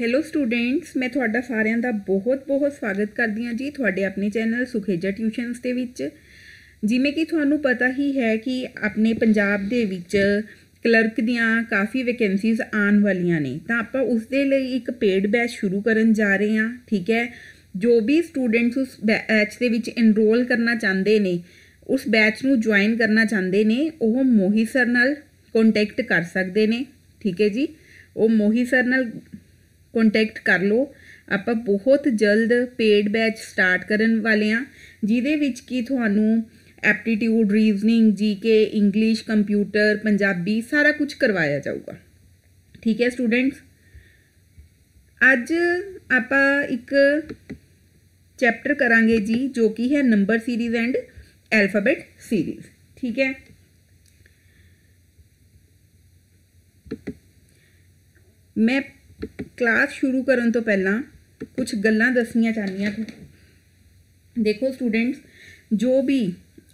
Hello students ਮੈਂ ਤੁਹਾਡਾ ਸਾਰਿਆਂ ਦਾ ਬਹੁਤ-ਬਹੁਤ ਸਵਾਗਤ ਕਰਦੀ ਹਾਂ ਜੀ ਤੁਹਾਡੇ ਆਪਣੇ ਚੈਨਲ ਸੁਖੇਜਾ ਟਿਊਸ਼ਨਸ ਦੇ ਵਿੱਚ ਜਿਵੇਂ ਕਿ ਤੁਹਾਨੂੰ ਪਤਾ ਹੀ ਹੈ ਕਿ ਆਪਣੇ ਪੰਜਾਬ ਦੇ ਵਿੱਚ ਕਲਰਕ ਦੀਆਂ ਕਾਫੀ ਵੈਕੈਂਸੀਜ਼ ਆਉਣ ਵਾਲੀਆਂ ਨੇ ਤਾਂ ਆਪਾਂ ਉਸ ਦੇ ਲਈ ਇੱਕ ਪੇਡ ਬੈਚ ਸ਼ੁਰੂ ਕਰਨ ਜਾ ਰਹੇ ਹਾਂ ਠੀਕ ਹੈ ਜੋ ਵੀ ਸਟੂਡੈਂਟਸ ਉਸ ਬੈਚ ਦੇ ਵਿੱਚ ਇਨਰੋਲ ਕਰਨਾ ਚਾਹੁੰਦੇ ਨੇ ਉਸ ਬੈਚ ਨੂੰ ਜੁਆਇਨ ਕਰਨਾ ਚਾਹੁੰਦੇ ਨੇ ਉਹ ਮੋਹੀ ਸਰ ਨਾਲ ਕੰਟੈਕਟ ਕਰ ਸਕਦੇ ਨੇ ਠੀਕ ਹੈ ਜੀ ਉਹ ਮੋਹੀ ਸਰ ਨਾਲ ਕੰਟੈਕਟ ਕਰ ਲਓ ਆਪਾਂ ਬਹੁਤ ਜਲਦ ਪੇਡ ਬੈਚ ਸਟਾਰਟ ਕਰਨ ਵਾਲੇ ਆ ਜਿਹਦੇ ਵਿੱਚ ਕੀ ਤੁਹਾਨੂੰ aptitude reasoning GK English computer Punjabi ਸਾਰਾ ਕੁਝ ਕਰਵਾਇਆ ਜਾਊਗਾ ਠੀਕ ਹੈ ਸਟੂਡੈਂਟਸ ਅੱਜ ਆਪਾਂ ਇੱਕ ਚੈਪਟਰ ਕਰਾਂਗੇ ਜੀ ਜੋ ਕਿ ਹੈ number series and alphabet series ਠੀਕ ਹੈ ਮੈਂ ਕਲਾਸ ਸ਼ੁਰੂ ਕਰਨ ਤੋਂ ਪਹਿਲਾਂ ਕੁਝ ਗੱਲਾਂ ਦੱਸਣੀਆਂ ਚਾਹੁੰਦੀਆਂ ਦੇਖੋ ਸਟੂਡੈਂਟਸ ਜੋ ਵੀ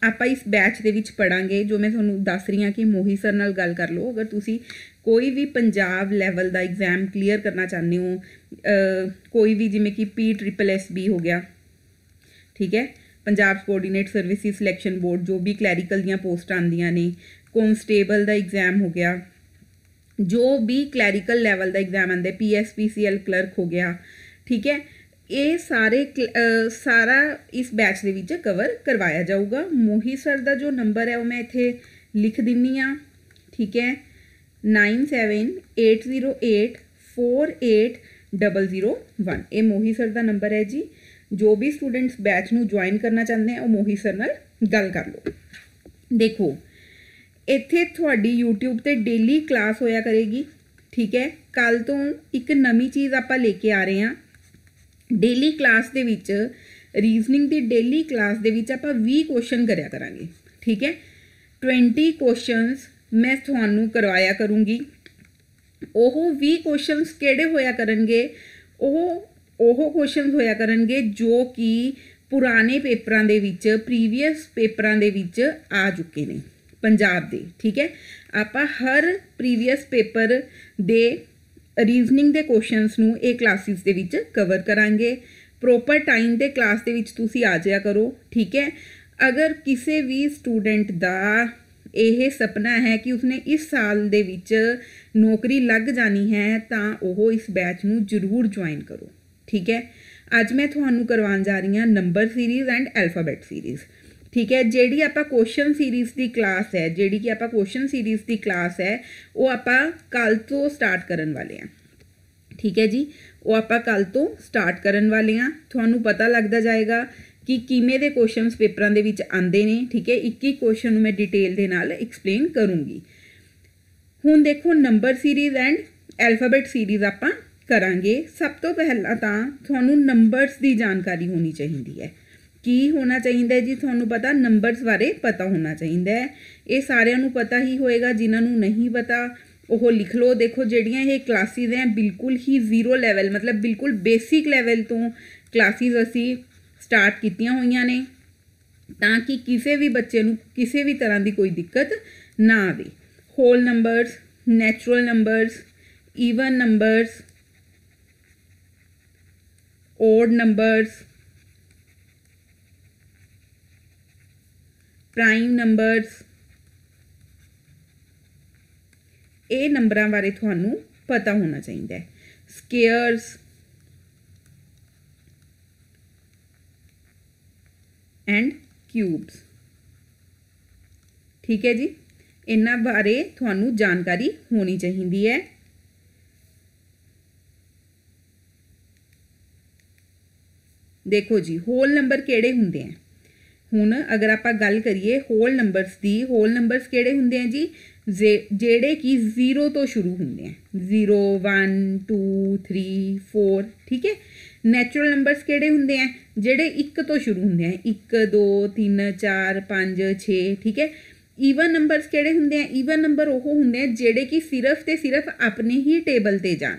ਆਪਾਂ ਇਸ ਬੈਚ ਦੇ ਵਿੱਚ ਪੜਾਂਗੇ ਜੋ ਮੈਂ ਤੁਹਾਨੂੰ ਦੱਸ ਰਹੀ ਹਾਂ ਕਿ ਮੋਹੀ ਸਰ ਨਾਲ ਗੱਲ ਕਰ ਲਓ ਅਗਰ ਤੁਸੀਂ ਕੋਈ ਵੀ ਪੰਜਾਬ ਲੈਵਲ ਦਾ ਐਗਜ਼ਾਮ ਕਲੀਅਰ ਕਰਨਾ ਚਾਹੁੰਦੇ ਹੋ ਕੋਈ ਵੀ ਜਿਵੇਂ ਕਿ ਪੀ ਟ੍ਰਿਪਲ ਐਸ ਬੀ ਹੋ ਗਿਆ ਠੀਕ ਹੈ Punjab coordinate services selection board ਜੋ ਵੀ ਕਲੈਰੀਕਲ ਦੀਆਂ ਪੋਸਟਾਂ ਆਉਂਦੀਆਂ ਨੇ ਕਨਸਟੇਬਲ ਦਾ ਐਗਜ਼ਾਮ ਹੋ ਗਿਆ ਜੋ ਵੀ ਕਲੈਰੀਕਲ ਲੈਵਲ ਦਾ ਐਗਜ਼ਾਮ ਆਂਦੇ ਪੀਐਸਪੀਸੀਐਲ ਕਲਰਕ ਹੋ ਗਿਆ ਠੀਕ ਹੈ ਇਹ ਸਾਰੇ ਸਾਰਾ ਇਸ ਬੈਚ ਦੇ ਵਿੱਚ ਕਵਰ ਕਰਵਾਇਆ ਜਾਊਗਾ ਮੋਹੀ ਸਰ ਦਾ ਜੋ ਨੰਬਰ ਹੈ ਉਹ ਮੈਂ ਇੱਥੇ ਲਿਖ ਦਿੰਨੀ ਆ ਠੀਕ ਹੈ 9780848001 ਇਹ ਮੋਹੀ ਸਰ ਦਾ ਨੰਬਰ ਹੈ ਜੀ ਜੋ ਵੀ ਸਟੂਡੈਂਟਸ ਬੈਚ ਨੂੰ ਜੁਆਇਨ ਕਰਨਾ ਚਾਹੁੰਦੇ ਆ ਉਹ ਮੋਹੀ ਸਰ ਨਾਲ ਗੱਲ ਕਰ ਲਓ ਦੇਖੋ ਇੱਥੇ ਤੁਹਾਡੀ YouTube ਤੇ ਡੇਲੀ ਕਲਾਸ ਹੋਇਆ ਕਰੇਗੀ ਠੀਕ ਹੈ ਕੱਲ ਤੋਂ ਇੱਕ ਨਵੀਂ ਚੀਜ਼ ਆਪਾਂ ਲੈ ਕੇ ਆ ਰਹੇ ਹਾਂ ਡੇਲੀ ਕਲਾਸ ਦੇ ਵਿੱਚ ਰੀਜ਼ਨਿੰਗ ਦੀ ਡੇਲੀ ਕਲਾਸ ਦੇ ਵਿੱਚ ਆਪਾਂ 20 ਕੁਐਸਚਨ ਕਰਿਆ ਕਰਾਂਗੇ ਠੀਕ ਹੈ 20 ਕੁਐਸਚਨਸ ਮੈਂ ਤੁਹਾਨੂੰ ਕਰਵਾਇਆ ਕਰੂੰਗੀ ਉਹ 20 ਕੁਐਸਚਨਸ ਕਿਹੜੇ ਹੋਇਆ ਕਰਨਗੇ ਉਹ ਉਹ ਕੁਐਸਚਨਸ ਹੋਇਆ ਕਰਨਗੇ ਜੋ ਕਿ ਪੁਰਾਣੇ ਪੇਪਰਾਂ ਦੇ ਵਿੱਚ ਪ੍ਰੀਵੀਅਸ ਪੇਪਰਾਂ ਦੇ ਵਿੱਚ ਆ ਚੁੱਕੇ ਨੇ ਪੰਜਾਬ ਦੇ ਠੀਕ ਹੈ ਆਪਾਂ ਹਰ ਪ੍ਰੀਵੀਅਸ ਪੇਪਰ ਦੇ ਰੀਜ਼ਨਿੰਗ ਦੇ ਕੁਐਸਚਨਸ ਨੂੰ ਇਹ ਕਲਾਸਿਸ ਦੇ ਵਿੱਚ ਕਵਰ ਕਰਾਂਗੇ ਪ੍ਰੋਪਰ ਟਾਈਮ ਦੇ ਕਲਾਸ ਦੇ ਵਿੱਚ ਤੁਸੀਂ ਆ ਜਾਇਆ ਕਰੋ ਠੀਕ ਹੈ ਅਗਰ ਕਿਸੇ ਵੀ ਸਟੂਡੈਂਟ ਦਾ ਇਹ ਸੁਪਨਾ ਹੈ ਕਿ ਉਸਨੇ ਇਸ ਸਾਲ ਦੇ ਵਿੱਚ ਨੌਕਰੀ ਲੱਗ ਜਾਣੀ ਹੈ ਤਾਂ ਉਹ ਇਸ ਬੈਚ ਨੂੰ ਜ਼ਰੂਰ ਜੁਆਇਨ ਕਰੋ ਠੀਕ ਹੈ ਅੱਜ ਮੈਂ ਤੁਹਾਨੂੰ ਕਰਵਾਉਣ ਜਾ ਰਹੀ ਹਾਂ number series and alphabet series ਠੀਕ ਹੈ ਜਿਹੜੀ ਆਪਾਂ ਕੁਐਸਚਨ ਸੀਰੀਜ਼ ਦੀ ਕਲਾਸ ਹੈ ਜਿਹੜੀ ਕਿ ਆਪਾਂ ਕੁਐਸਚਨ ਸੀਰੀਜ਼ ਦੀ ਕਲਾਸ ਹੈ ਉਹ ਆਪਾਂ ਕੱਲ ਤੋਂ ਸਟਾਰਟ ਕਰਨ ਵਾਲੇ ਆ ਠੀਕ ਹੈ ਜੀ ਉਹ ਆਪਾਂ ਕੱਲ ਤੋਂ ਸਟਾਰਟ ਕਰਨ ਵਾਲੇ ਆ ਤੁਹਾਨੂੰ ਪਤਾ ਲੱਗਦਾ ਜਾਏਗਾ ਕਿ ਕਿਵੇਂ ਦੇ ਕੁਐਸਚਨਸ ਪੇਪਰਾਂ ਦੇ ਵਿੱਚ ਆਉਂਦੇ ਨੇ ਠੀਕ ਹੈ ਇੱਕ ਇੱਕ ਕੁਐਸਚਨ ਨੂੰ ਮੈਂ ਡਿਟੇਲ ਦੇ ਨਾਲ ਐਕਸਪਲੇਨ ਕਰੂੰਗੀ ਹੁਣ ਦੇਖੋ number series and alphabet series ਆਪਾਂ ਕਰਾਂਗੇ ਸਭ ਤੋਂ ਪਹਿਲਾਂ ਤਾਂ ਤੁਹਾਨੂੰ ਨੰਬਰਸ ਦੀ ਜਾਣਕਾਰੀ ਹੋਣੀ ਚਾਹੀਦੀ ਹੈ ਕੀ ਹੋਣਾ ਚਾਹੀਦਾ ਜੀ ਤੁਹਾਨੂੰ ਪਤਾ ਨੰਬਰਸ ਬਾਰੇ ਪਤਾ ਹੋਣਾ ਚਾਹੀਦਾ ਹੈ ਇਹ ਸਾਰਿਆਂ ਨੂੰ ਪਤਾ ਹੀ ਹੋਏਗਾ ਜਿਨ੍ਹਾਂ ਨੂੰ ਨਹੀਂ ਪਤਾ ਉਹ ਲਿਖ ਲਓ ਦੇਖੋ ਜਿਹੜੀਆਂ ਇਹ ਕਲਾਸਿਸ ਹੈ ਬਿਲਕੁਲ ਹੀ ਜ਼ੀਰੋ ਲੈਵਲ ਮਤਲਬ ਬਿਲਕੁਲ ਬੇਸਿਕ ਲੈਵਲ ਤੋਂ ਕਲਾਸਿਸ ਅਸੀਂ ਸਟਾਰਟ ਕੀਤੀਆਂ ਹੋਈਆਂ ਨੇ ਤਾਂ ਕਿ ਕਿਸੇ ਵੀ ਬੱਚੇ ਨੂੰ ਕਿਸੇ ਵੀ ਤਰ੍ਹਾਂ ਦੀ ਕੋਈ ਦਿੱਕਤ ਨਾ ਆਵੇ whole numbers natural numbers even numbers odd numbers prime numbers ਇਹ ਨੰਬਰਾਂ ਬਾਰੇ ਤੁਹਾਨੂੰ ਪਤਾ ਹੋਣਾ ਚਾਹੀਦਾ ਹੈ ਸਕੇਅਰਸ ਐਂਡ ਕਿਊਬਸ ਠੀਕ ਹੈ ਜੀ ਇਹਨਾਂ ਬਾਰੇ ਤੁਹਾਨੂੰ ਜਾਣਕਾਰੀ ਹੋਣੀ ਚਾਹੀਦੀ ਹੈ ਦੇਖੋ ਜੀ ਹੋਲ ਨੰਬਰ ਕਿਹੜੇ ਹੁੰਦੇ ਆ हूँ अगर आप गल करिए होल नंबरस की होल नंबरस केड़े होंगे जी जे जेड़े कि जीरो तो शुरू होंगे zero one two three four ठीक है नैचुरल नंबरस केड़े होंगे जेडे एक तो शुरू होंगे एक दो तीन चार पाँच छे ठीक है ईवन नंबर केड़े होंगे ईवन नंबर वह होंगे जेडे कि सिर्फ तो सिर्फ अपने ही टेबल पर जा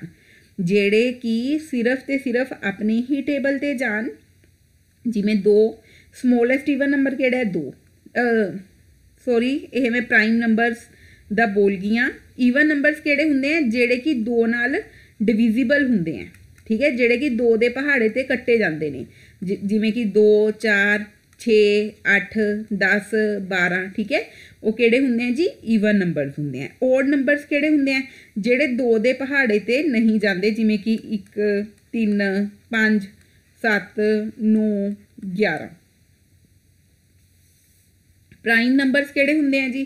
जेड़े कि सिर्फ तो सिर्फ अपने ही टेबल पर जा जिमें दो ਸਮਾਲ ਐਫ ਈਵਨ ਨੰਬਰ ਕਿਹੜਾ ਹੈ 2 ਸੌਰੀ ਇਹ ਮੈਂ ਪ੍ਰਾਈਮ ਨੰਬਰਸ ਦਾ ਬੋਲ ਗਈਆਂ ਈਵਨ ਨੰਬਰਸ ਕਿਹੜੇ ਹੁੰਦੇ ਆ ਜਿਹੜੇ ਕਿ 2 ਨਾਲ ਡਿਵੀਜ਼ੀਬਲ ਹੁੰਦੇ ਆ ਠੀਕ ਹੈ ਜਿਹੜੇ ਕਿ 2 ਦੇ ਪਹਾੜੇ ਤੇ ਕੱਟੇ ਜਾਂਦੇ ਨੇ ਜਿਵੇਂ ਕਿ 2 4 6 8 10 12 ਠੀਕ ਹੈ ਉਹ ਕਿਹੜੇ ਹੁੰਦੇ ਆ ਜੀ ਈਵਨ ਨੰਬਰਸ ਹੁੰਦੇ ਆ ਔਡ ਨੰਬਰਸ ਕਿਹੜੇ ਹੁੰਦੇ ਆ ਜਿਹੜੇ 2 ਦੇ ਪਹਾੜੇ ਤੇ ਨਹੀਂ ਜਾਂਦੇ ਜਿਵੇਂ ਕਿ 1 3 5 7 9 11 प्राइम नंबर केड़े होंगे हैं जी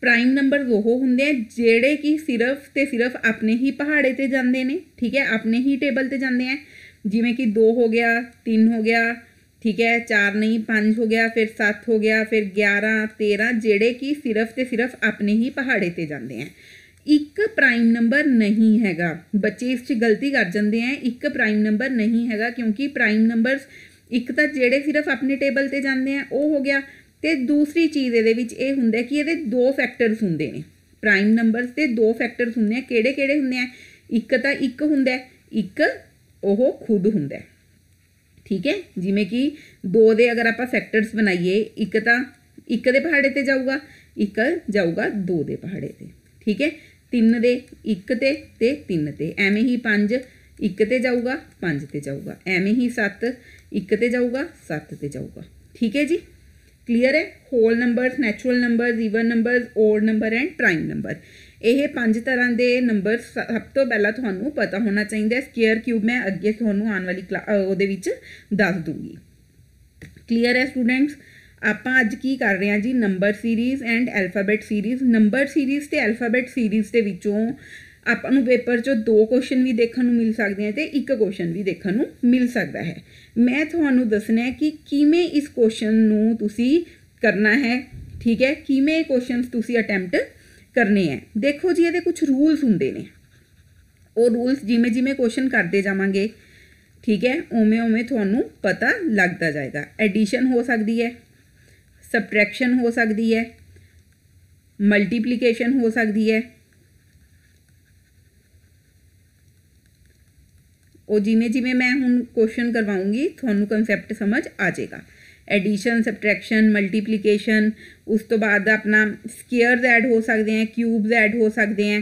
प्राइम नंबर वो होंगे ਆ कि सिर्फ तो सिर्फ अपने ही पहाड़े ਪਹਾੜੇ जाते हैं ठीक है अपने ही टेबल ਟੇਬਲ जाते हैं जिमें कि दो हो गया तीन हो गया ठीक है चार नहीं पाँच हो गया फिर सात हो गया फिर ग्यारह तेरह जेड़े कि सिर्फ तो सिर्फ अपने ही पहाड़े पर जाते हैं एक प्राइम नंबर नहीं है बच्चे इस गलती कर जाते हैं एक प्राइम नंबर नहीं है क्योंकि प्राइम नंबर एक तो जेड़े सिर्फ अपने टेबल पर जाते हैं वह हो गया ਤੇ ਦੂਸਰੀ ਚੀਜ਼ ਇਹਦੇ ਵਿੱਚ ਇਹ ਹੁੰਦਾ ਕਿ ਇਹਦੇ ਦੋ ਫੈਕਟਰਸ ਹੁੰਦੇ ਨੇ ਪ੍ਰਾਈਮ ਨੰਬਰਸ ਤੇ ਦੋ ਫੈਕਟਰਸ ਹੁੰਦੇ ਆ ਕਿਹੜੇ ਕਿਹੜੇ ਹੁੰਦੇ ਆ ਇੱਕ ਤਾਂ ਇੱਕ ਹੁੰਦਾ ਇੱਕ ਉਹ ਖੁਦ ਹੁੰਦਾ ਠੀਕ ਹੈ ਜਿਵੇਂ ਕਿ ਦੋ ਦੇ ਅਗਰ ਆਪਾਂ ਫੈਕਟਰਸ ਬਣਾਈਏ ਇੱਕ ਤਾਂ ਇੱਕ ਦੇ ਪਹਾੜੇ ਤੇ ਜਾਊਗਾ ਇੱਕ ਜਾਊਗਾ ਦੋ ਦੇ ਪਹਾੜੇ ਤੇ ਠੀਕ ਹੈ ਤਿੰਨ ਦੇ ਇੱਕ ਤੇ ਤੇ ਤਿੰਨ ਤੇ ਐਵੇਂ ਹੀ ਪੰਜ ਇੱਕ ਤੇ ਜਾਊਗਾ ਪੰਜ ਤੇ ਜਾਊਗਾ ਐਵੇਂ ਹੀ ਸੱਤ ਇੱਕ ਤੇ ਜਾਊਗਾ ਸੱਤ ਤੇ ਜਾਊਗਾ ਠੀਕ ਹੈ ਜੀ ਕਲੀਅਰ ਹੈ whole numbers natural numbers even numbers odd number and prime number ਇਹ ਪੰਜ ਤਰ੍ਹਾਂ ਦੇ ਨੰਬਰ ਸਭ ਤੋਂ ਪਹਿਲਾਂ ਤੁਹਾਨੂੰ ਪਤਾ ਹੋਣਾ ਚਾਹੀਦਾ ਹੈ ਸਕੁਅਰ ਕਿਊਬ ਮੈਂ ਅੱਗੇ ਤੁਹਾਨੂੰ ਆਉਣ ਵਾਲੀ ਉਹਦੇ ਵਿੱਚ ਦੱਸ ਦੂੰਗੀ ਕਲੀਅਰ ਹੈ ਸਟੂਡੈਂਟਸ ਆਪਾਂ ਅੱਜ ਕੀ ਕਰ ਰਹੇ ਹਾਂ ਜੀ number series and alphabet series number series ਤੇ ਅਲਫਾਬੈਟ ਸੀਰੀਜ਼ ਦੇ ਵਿੱਚੋਂ ਆਪਾਂ ਨੂੰ ਪੇਪਰ 'ਚ ਦੋ ਕੁਐਸਚਨ ਵੀ ਦੇਖਣ ਨੂੰ ਮਿਲ ਸਕਦੇ ਆ ਤੇ ਇੱਕ ਕੁਐਸਚਨ ਵੀ ਦੇਖਣ ਨੂੰ ਮਿਲ ਸਕਦਾ ਹੈ ਮੈਂ ਤੁਹਾਨੂੰ ਦੱਸਣਾ ਕਿ ਕਿਵੇਂ ਇਸ ਕੁਐਸਚਨ ਨੂੰ ਤੁਸੀਂ ਕਰਨਾ ਹੈ ਠੀਕ ਹੈ ਕਿਵੇਂ ਕੁਐਸਚਨਸ ਤੁਸੀਂ ਅਟੈਂਪਟ ਕਰਨੇ ਹੈ ਦੇਖੋ ਜੀ ਇਹਦੇ ਕੁਝ ਰੂਲਸ ਹੁੰਦੇ ਨੇ ਉਹ ਰੂਲਸ ਜਿਵੇਂ ਜਿਵੇਂ ਕੁਐਸਚਨ ਕਰਦੇ ਜਾਵਾਂਗੇ ਠੀਕ ਹੈ ਉਵੇਂ ਉਵੇਂ ਤੁਹਾਨੂੰ ਪਤਾ ਲੱਗਦਾ ਜਾਏਗਾ ਐਡੀਸ਼ਨ ਹੋ ਸਕਦੀ ਹੈ ਸਬਟ੍ਰੈਕਸ਼ਨ ਹੋ ਸਕਦੀ ਹੈ ਮਲਟੀਪਲੀਕੇਸ਼ਨ ਹੋ ਸਕਦੀ ਹੈ ਉਹ ਜਿਵੇਂ ਜਿਵੇਂ ਮੈਂ ਹੁਣ ਕੁਐਸਚਨ ਕਰਵਾਉਂਗੀ ਤੁਹਾਨੂੰ ਕਨਸੈਪਟ ਸਮਝ ਆ ਜਾਏਗਾ ਐਡੀਸ਼ਨ ਸਬਟ੍ਰੈਕਸ਼ਨ ਮਲਟੀਪਲੀਕੇਸ਼ਨ ਉਸ ਤੋਂ ਬਾਅਦ ਆਪਣਾ ਸਕੁਅਰਸ ਐਡ ਹੋ ਸਕਦੇ ਆ ਕਿਊਬਸ ਐਡ ਹੋ ਸਕਦੇ ਆ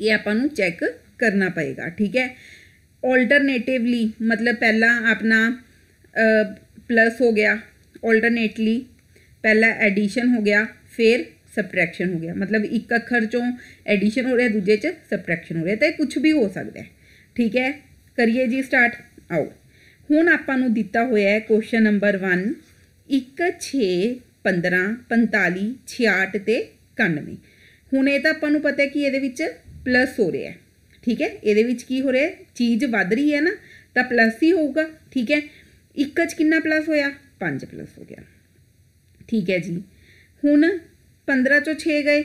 ਇਹ ਆਪਾਂ ਨੂੰ ਚੈੱਕ ਕਰਨਾ ਪਏਗਾ ਠੀਕ ਹੈ ਆਲਟਰਨੇਟਿਵਲੀ ਮਤਲਬ ਪਹਿਲਾਂ ਆਪਣਾ ਪਲੱਸ ਹੋ ਗਿਆ ਆਲਟਰਨੇਟਲੀ ਪਹਿਲਾਂ ਐਡੀਸ਼ਨ ਹੋ ਗਿਆ ਫਿਰ ਸਬਟ੍ਰੈਕਸ਼ਨ ਹੋ ਗਿਆ ਮਤਲਬ ਇੱਕ ਅੱਖਰ ਚੋਂ ਐਡੀਸ਼ਨ ਹੋ ਰਿਹਾ ਦੂਜੇ ਚ ਸਬਟ੍ਰੈਕਸ਼ਨ ਹੋ ਰਿਹਾ ਤਾਂ ਇਹ ਕੁਝ ਵੀ ਹੋ ਸਕਦਾ ਹੈ ਠੀਕ ਹੈ ਕਰੀਏ ਜੀ ਸਟਾਰਟ ਆਓ ਹੁਣ ਆਪਾਂ ਨੂੰ ਦਿੱਤਾ ਹੋਇਆ ਹੈ ਕੁਐਸਚਨ ਨੰਬਰ 1 1 6 15 45 66 ਤੇ 91 ਹੁਣ ਇਹ ਤਾਂ ਆਪਾਂ ਨੂੰ ਪਤਾ ਹੈ ਕਿ ਇਹਦੇ ਵਿੱਚ ਪਲੱਸ ਹੋ ਰਿਹਾ ਹੈ ਠੀਕ ਹੈ ਇਹਦੇ ਵਿੱਚ ਕੀ ਹੋ ਰਿਹਾ ਹੈ ਚੀਜ਼ ਵੱਧ ਰਹੀ ਹੈ ਨਾ ਤਾਂ ਪਲੱਸ ਹੀ ਹੋਊਗਾ ਠੀਕ ਹੈ 1 ਚ ਕਿੰਨਾ ਪਲੱਸ ਹੋਇਆ 5 ਪਲੱਸ ਹੋ ਗਿਆ ਠੀਕ ਹੈ ਜੀ ਹੁਣ 15 ਚੋਂ 6 ਗਏ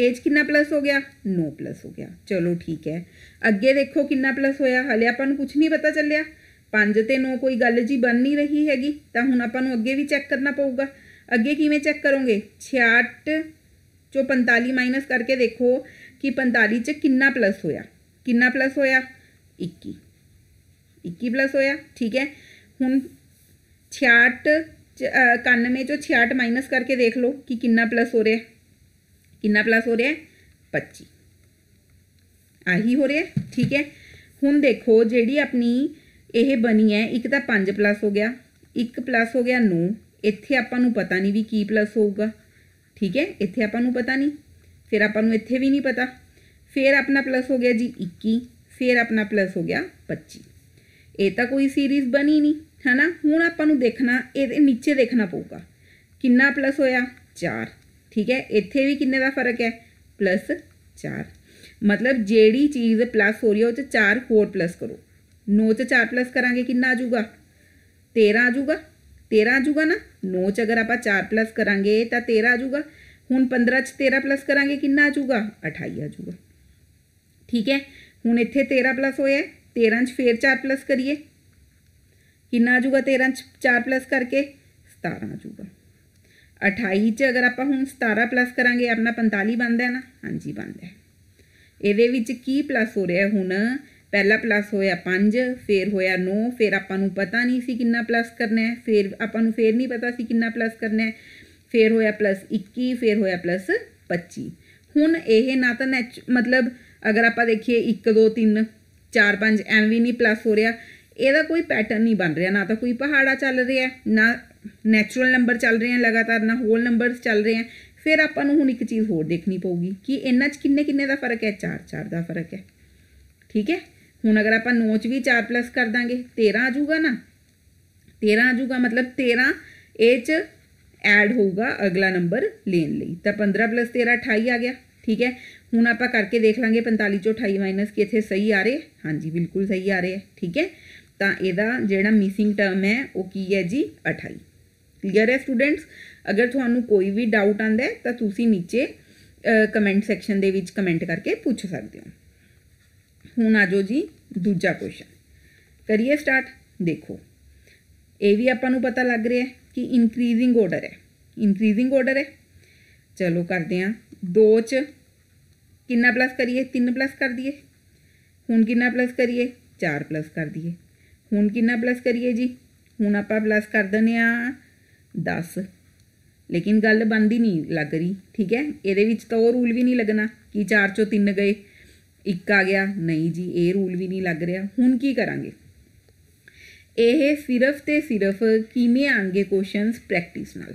एज कि प्लस हो गया नो प्लस हो गया चलो ठीक है अगे देखो कि प्लस होया हाले आप कुछ नहीं पता चलिया पं तो नौ कोई गल जी बन नहीं रही हैगी हूँ आप अगे भी चैक करना पेगा अगे किमें चैक करोंगे छियाहठ चो पंताली माइनस करके देखो कि पंताली कि प्लस होया कि प्लस होया इक्की इक्की प्लस होया ठीक है हूँ छियाठ कानवे चो छियाहठ माइनस करके देख लो कि प्लस हो रहा ਕਿੰਨਾ ਪਲੱਸ ਹੋ ਰਿਹਾ 25 ਆਹੀ ਹੋ ਰਿਹਾ ਠੀਕ ਹੈ ਹੁਣ ਦੇਖੋ ਜਿਹੜੀ ਆਪਣੀ ਇਹ ਬਣੀ ਹੈ ਇੱਕ ਤਾਂ 5 ਪਲੱਸ ਹੋ ਗਿਆ ਇੱਕ ਪਲੱਸ ਹੋ ਗਿਆ 9 ਇੱਥੇ ਆਪਾਂ ਨੂੰ ਪਤਾ ਨਹੀਂ ਵੀ ਕੀ ਪਲੱਸ ਹੋਊਗਾ ਠੀਕ ਹੈ ਇੱਥੇ ਆਪਾਂ ਨੂੰ ਪਤਾ ਨਹੀਂ ਫਿਰ ਆਪਾਂ ਨੂੰ ਇੱਥੇ ਵੀ ਨਹੀਂ ਪਤਾ ਫਿਰ ਆਪਣਾ ਪਲੱਸ ਹੋ ਗਿਆ ਜੀ 21 ਫਿਰ ਆਪਣਾ ਪਲੱਸ ਹੋ ਗਿਆ 25 ਇਹ ਤਾਂ ਕੋਈ ਸੀਰੀਜ਼ ਬਣੀ ਨਹੀਂ ਹੈਨਾ ਹੁਣ ਆਪਾਂ ਨੂੰ ਦੇਖਣਾ ਇਹਦੇ ਨੀਚੇ ਦੇਖਣਾ ਪਊਗਾ ਕਿੰਨਾ ਪਲੱਸ ਹੋਇਆ 4 ठीक है इतने भी किन्ने का फर्क है प्लस चार मतलब जड़ी चीज़ प्लस हो रही है उस चार होर प्लस करो नौ च चार प्लस करा कि आजगा तेरह आजगा तेरह आजगा ना नौ च अगर आप चार प्लस करा तो तेरह आजगा हूँ पंद्रह च तेरह प्लस करा कि आजगा अठाई आजगा ठीक है हूँ इतने तेरह प्लस होया तेरह च फिर चार प्लस करिए कि आजगा तेरह च चार प्लस करके सतारा आजगा 28 ਚ ਅਗਰ ਆਪਾਂ ਹੁਣ 17 ਪਲੱਸ ਕਰਾਂਗੇ ਆਪਣਾ 45 ਬਣਦਾ ਹੈ ਨਾ ਹਾਂਜੀ ਬਣਦਾ ਹੈ ਇਹਦੇ ਵਿੱਚ ਕੀ ਪਲੱਸ ਹੋ ਰਿਹਾ ਹੁਣ ਪਹਿਲਾ ਪਲੱਸ ਹੋਇਆ 5 ਫਿਰ ਹੋਇਆ 9 ਫਿਰ ਆਪਾਂ ਨੂੰ ਪਤਾ ਨਹੀਂ ਸੀ ਕਿੰਨਾ ਪਲੱਸ ਕਰਨਾ ਹੈ ਫਿਰ ਆਪਾਂ ਨੂੰ ਫਿਰ ਨਹੀਂ ਪਤਾ ਸੀ ਕਿੰਨਾ ਪਲੱਸ ਕਰਨਾ ਹੈ ਫਿਰ ਹੋਇਆ ਪਲੱਸ 21 ਫਿਰ ਹੋਇਆ ਪਲੱਸ 25 ਹੁਣ ਇਹ ਨਾ ਤਾਂ ਮਤਲਬ ਅਗਰ ਆਪਾਂ ਦੇਖੀਏ 1 2 3 4 5 ਐਵੇਂ ਨਹੀਂ ਪਲੱਸ ਹੋ ਰਿਹਾ ਇਹਦਾ ਕੋਈ ਪੈਟਰਨ ਨਹੀਂ ਬਣ ਰਿਹਾ ਨਾ ਤਾਂ ਕੋਈ ਪਹਾੜਾ ਚੱਲ ਰਿਹਾ ਨਾ ਨੈਚੁਰਲ ਨੰਬਰ ਚੱਲ ਰਹੇ ਆ ਲਗਾਤਾਰ ਨਾ ਹੋਲ ਨੰਬਰ ਚੱਲ ਰਹੇ ਆ ਫਿਰ ਆਪਾਂ ਨੂੰ ਹੁਣ ਇੱਕ ਚੀਜ਼ ਹੋਰ ਦੇਖਣੀ ਪਊਗੀ ਕਿ ਇਹਨਾਂ 'ਚ ਕਿੰਨੇ ਕਿੰਨੇ ਦਾ ਫਰਕ ਹੈ 4-4 ਦਾ ਫਰਕ ਹੈ ਠੀਕ ਹੈ ਹੁਣ ਅਗਰ ਆਪਾਂ 9 'ਚ ਵੀ 4 ਪਲੱਸ ਕਰ ਦਾਂਗੇ 13 ਆ ਜਾਊਗਾ ਨਾ 13 ਆ ਜਾਊਗਾ ਮਤਲਬ 13 ਇਹ 'ਚ ਐਡ ਹੋਊਗਾ ਅਗਲਾ ਨੰਬਰ ਲੈਣ ਲਈ ਤਾਂ 15 ਪਲੱਸ 13 28 ਆ ਗਿਆ ਠੀਕ ਹੈ ਹੁਣ ਆਪਾਂ ਕਰਕੇ ਦੇਖ ਲਾਂਗੇ 45 ਚੋਂ 28 ਮਾਈਨਸ ਕਿ ਇੱਥੇ ਸਹੀ ਆ ਰਹੇ ਹਾਂਜੀ ਬਿਲਕੁਲ ਸਹੀ ਆ ਰਹੇ ਠੀਕ ਹੈ ਤਾਂ ਇਹਦਾ ਜਿਹੜਾ ਮਿਸਿੰਗ ਟਰਮ ਹੈ ਉਹ ਕੀ ਹੈ ਜੀ 28 ਕਲੀਅਰ ਹੈ ਸਟੂਡੈਂਟਸ ਅਗਰ ਤੁਹਾਨੂੰ ਕੋਈ ਵੀ ਡਾਊਟ ਆਂਦਾ ਹੈ ਤਾਂ ਤੁਸੀਂ ਨੀਚੇ ਕਮੈਂਟ ਸੈਕਸ਼ਨ ਦੇ ਵਿੱਚ ਕਮੈਂਟ ਕਰਕੇ ਪੁੱਛ ਸਕਦੇ ਹੋ ਹੁਣ ਆਜੋ ਜੀ ਦੂਜਾ ਕੁਐਸਚਨ ਕਰੀਏ ਸਟਾਰਟ ਦੇਖੋ ਇਹ ਵੀ ਆਪਾਂ ਨੂੰ ਪਤਾ ਲੱਗ ਰਿਹਾ ਹੈ ਕਿ ਇਨਕਰੀਜ਼ਿੰਗ ਆਰਡਰ ਹੈ ਇਨਕਰੀਜ਼ਿੰਗ ਆਰਡਰ ਹੈ ਚਲੋ ਕਰਦੇ ਹਾਂ 2 ਚ ਕਿੰਨਾ ਪਲੱਸ ਕਰੀਏ 3 ਪਲੱਸ ਕਰ ਦਈਏ ਹੁਣ ਕਿੰਨਾ ਪਲੱਸ ਕਰੀਏ 4 ਪਲੱਸ ਕਰ ਦਈਏ ਹੁਣ ਕਿੰਨਾ ਪਲੱਸ ਕਰੀਏ ਜੀ ਹੁਣ ਆਪਾਂ ਪਲੱਸ ਕਰ ਦਨੇ ਆ ਦੱਸ ਲੇਕਿਨ ਗੱਲ ਬੰਦੀ ਨਹੀਂ ਲੱਗ ਰਹੀ ਠੀਕ ਹੈ ਇਹਦੇ ਵਿੱਚ ਤਾਂ ਉਹ ਰੂਲ ਵੀ ਨਹੀਂ ਲੱਗਣਾ ਕਿ 4 ਚੋਂ 3 ਗਏ 1 ਆ ਗਿਆ ਨਹੀਂ ਜੀ ਇਹ ਰੂਲ ਵੀ ਨਹੀਂ ਲੱਗ ਰਿਹਾ ਹੁਣ ਕੀ ਕਰਾਂਗੇ ਇਹ ਸਿਰਫ ਤੇ ਸਿਰਫ ਕਿਵੇਂ ਆਂਗੇ ਕੁਐਸਚਨਸ ਪ੍ਰੈਕਟਿਸ ਨਾਲ